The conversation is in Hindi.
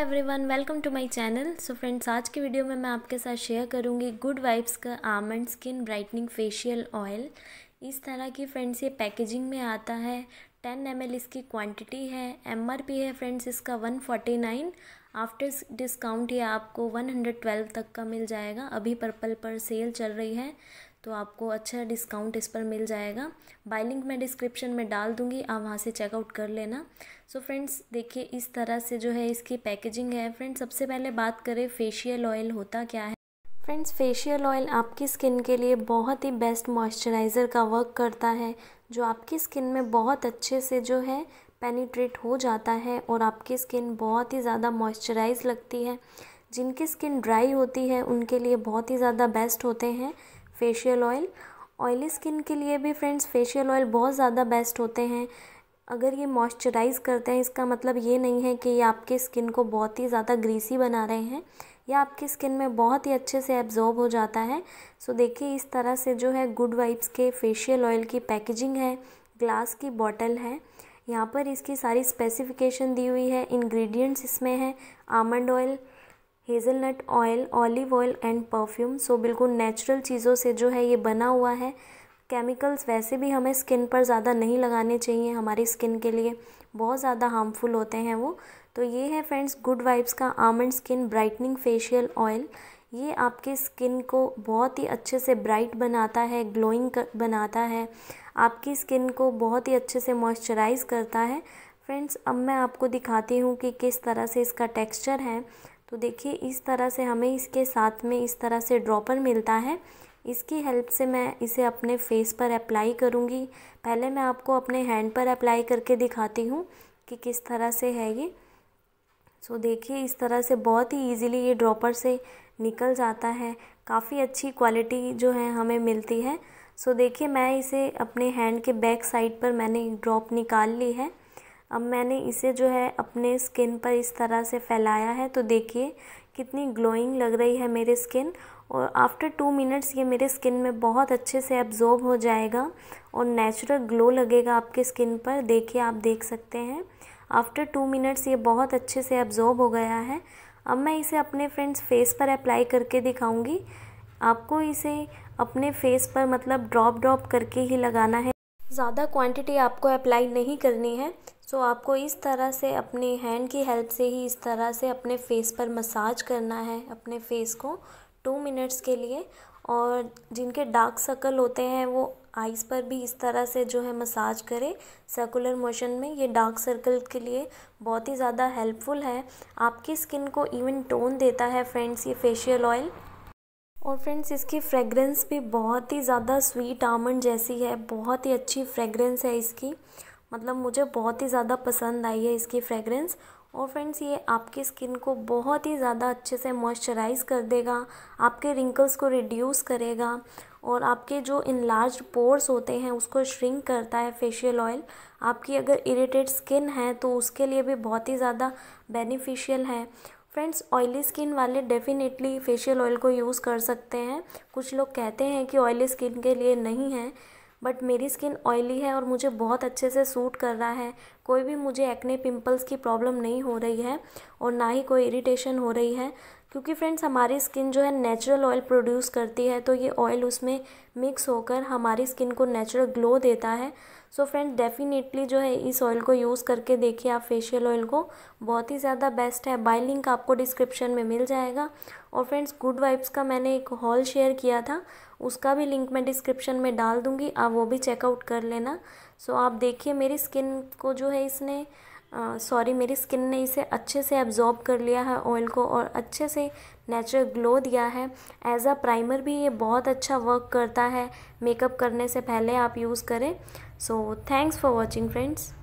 everyone welcome to my channel so friends आज की वीडियो में मैं आपके साथ शेयर करूंगी गुड वाइब्स का almond skin brightening facial oil इस तरह की फ्रेंड्स ये पैकेजिंग में आता है टेन एम इसकी क्वांटिटी है एम है फ्रेंड्स इसका one forty nine after discount ये आपको वन हंड्रेड ट्वेल्व तक का मिल जाएगा अभी पर्पल पर सेल चल रही है तो आपको अच्छा डिस्काउंट इस पर मिल जाएगा बाय लिंक मैं डिस्क्रिप्शन में डाल दूंगी आप वहाँ से चेकआउट कर लेना सो फ्रेंड्स देखिए इस तरह से जो है इसकी पैकेजिंग है फ्रेंड्स सबसे पहले बात करें फेशियल ऑयल होता क्या है फ्रेंड्स फेशियल ऑयल आपकी स्किन के लिए बहुत ही बेस्ट मॉइस्चराइज़र का वर्क करता है जो आपकी स्किन में बहुत अच्छे से जो है पेनिट्रेट हो जाता है और आपकी स्किन बहुत ही ज़्यादा मॉइस्चराइज लगती है जिनकी स्किन ड्राई होती है उनके लिए बहुत ही ज़्यादा बेस्ट होते हैं फेशियल ऑयल ऑयली स्किन के लिए भी फ्रेंड्स फेशियल ऑयल बहुत ज़्यादा बेस्ट होते हैं अगर ये मॉइस्चराइज़ करते हैं इसका मतलब ये नहीं है कि ये आपके स्किन को बहुत ही ज़्यादा ग्रीसी बना रहे हैं या आपकी स्किन में बहुत ही अच्छे से एब्जॉर्ब हो जाता है सो देखिए इस तरह से जो है गुड वाइब्स के फेशियल ऑयल की पैकेजिंग है ग्लास की बॉटल है यहाँ पर इसकी सारी स्पेसिफ़िकेशन दी हुई है इंग्रेडिएंट्स इसमें हैं almond oil hazelnut oil olive oil and perfume so बिल्कुल नेचुरल चीज़ों से जो है ये बना हुआ है केमिकल्स वैसे भी हमें स्किन पर ज़्यादा नहीं लगाने चाहिए हमारी स्किन के लिए बहुत ज़्यादा हार्मफुल होते हैं वो तो ये है फ्रेंड्स गुड वाइब्स का almond skin brightening facial oil ये आपके स्किन को बहुत ही अच्छे से ब्राइट बनाता है ग्लोइंग बनाता है आपकी स्किन को बहुत ही अच्छे से मॉइस्चराइज करता है फ्रेंड्स अब मैं आपको दिखाती हूँ कि किस तरह से इसका टेक्सचर है तो देखिए इस तरह से हमें इसके साथ में इस तरह से ड्रॉपर मिलता है इसकी हेल्प से मैं इसे अपने फेस पर अप्लाई करूँगी पहले मैं आपको अपने हैंड पर अप्लाई करके दिखाती हूँ कि किस तरह से है ये सो देखिए इस तरह से बहुत ही ईजिली ये ड्रॉपर से निकल जाता है काफ़ी अच्छी क्वालिटी जो है हमें मिलती है सो so, देखिए मैं इसे अपने हैंड के बैक साइड पर मैंने ड्रॉप निकाल ली है अब मैंने इसे जो है अपने स्किन पर इस तरह से फैलाया है तो देखिए कितनी ग्लोइंग लग रही है मेरे स्किन और आफ्टर टू मिनट्स ये मेरे स्किन में बहुत अच्छे से एब्जॉर्ब हो जाएगा और नेचुरल ग्लो लगेगा आपके स्किन पर देखिए आप देख सकते हैं आफ्टर टू मिनट्स ये बहुत अच्छे से एब्जॉर्ब हो गया है अब मैं इसे अपने फ्रेंड्स फेस पर अप्लाई करके दिखाऊंगी आपको इसे अपने फेस पर मतलब ड्रॉप ड्रॉप करके ही लगाना है ज़्यादा क्वांटिटी आपको अप्लाई नहीं करनी है सो आपको इस तरह से अपने हैंड की हेल्प से ही इस तरह से अपने फेस पर मसाज करना है अपने फेस को टू मिनट्स के लिए और जिनके डार्क सर्कल होते हैं वो आइज़ पर भी इस तरह से जो है मसाज करें सर्कुलर मोशन में ये डार्क सर्कल के लिए बहुत ही ज़्यादा हेल्पफुल है आपकी स्किन को इवन टोन देता है फ्रेंड्स ये फेशियल ऑयल और फ्रेंड्स इसकी फ्रेगरेंस भी बहुत ही ज़्यादा स्वीट आमंड जैसी है बहुत ही अच्छी फ्रेगरेंस है इसकी मतलब मुझे बहुत ही ज़्यादा पसंद आई है इसकी फ्रेगरेंस और फ्रेंड्स ये आपकी स्किन को बहुत ही ज़्यादा अच्छे से मॉइस्चराइज कर देगा आपके रिंकल्स को रिड्यूस करेगा और आपके जो इन लार्ज पोर्स होते हैं उसको श्रिंक करता है फेशियल ऑयल आपकी अगर इरीटेड स्किन है तो उसके लिए भी बहुत ही ज़्यादा बेनिफिशियल है फ्रेंड्स ऑयली स्किन वाले डेफ़िनेटली फेशियल ऑयल को यूज़ कर सकते हैं कुछ लोग कहते हैं कि ऑयली स्किन के लिए नहीं है बट मेरी स्किन ऑयली है और मुझे बहुत अच्छे से सूट कर रहा है कोई भी मुझे एक्ने पिंपल्स की प्रॉब्लम नहीं हो रही है और ना ही कोई इरिटेशन हो रही है क्योंकि फ्रेंड्स हमारी स्किन जो है नेचुरल ऑयल प्रोड्यूस करती है तो ये ऑयल उसमें मिक्स होकर हमारी स्किन को नेचुरल ग्लो देता है सो फ्रेंड्स डेफिनेटली जो है इस ऑयल को यूज़ करके देखिए आप फेशियल ऑयल को बहुत ही ज़्यादा बेस्ट है बाई लिंक आपको डिस्क्रिप्शन में मिल जाएगा और फ्रेंड्स गुड वाइब्स का मैंने एक हॉल शेयर किया था उसका भी लिंक मैं डिस्क्रिप्शन में डाल दूँगी आप वो भी चेकआउट कर लेना सो so, आप देखिए मेरी स्किन को जो है इसने सॉरी मेरी स्किन ने इसे अच्छे से एब्जॉर्ब कर लिया है ऑयल को और अच्छे से नेचुरल ग्लो दिया है एज अ प्राइमर भी ये बहुत अच्छा वर्क करता है मेकअप करने से पहले आप यूज़ करें so thanks for watching friends